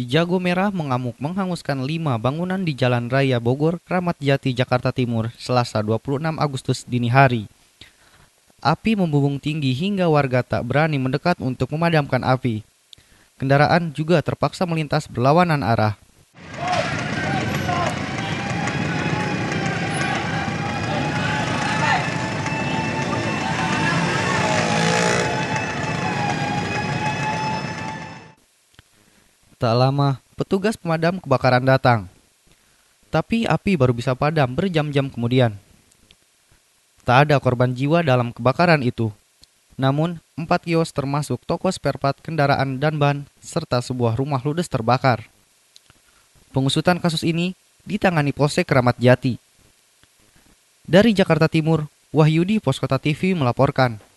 Si jago merah mengamuk menghanguskan lima bangunan di Jalan Raya Bogor, Kramat Jati, Jakarta Timur, Selasa 26 Agustus dini hari. Api membumbung tinggi hingga warga tak berani mendekat untuk memadamkan api. Kendaraan juga terpaksa melintas berlawanan arah. Tak lama, petugas pemadam kebakaran datang. Tapi api baru bisa padam berjam-jam kemudian. Tak ada korban jiwa dalam kebakaran itu. Namun, empat kios termasuk toko spare part kendaraan dan ban, serta sebuah rumah ludes terbakar. Pengusutan kasus ini ditangani Polsek Keramat Jati. Dari Jakarta Timur, Wahyudi Poskota TV melaporkan.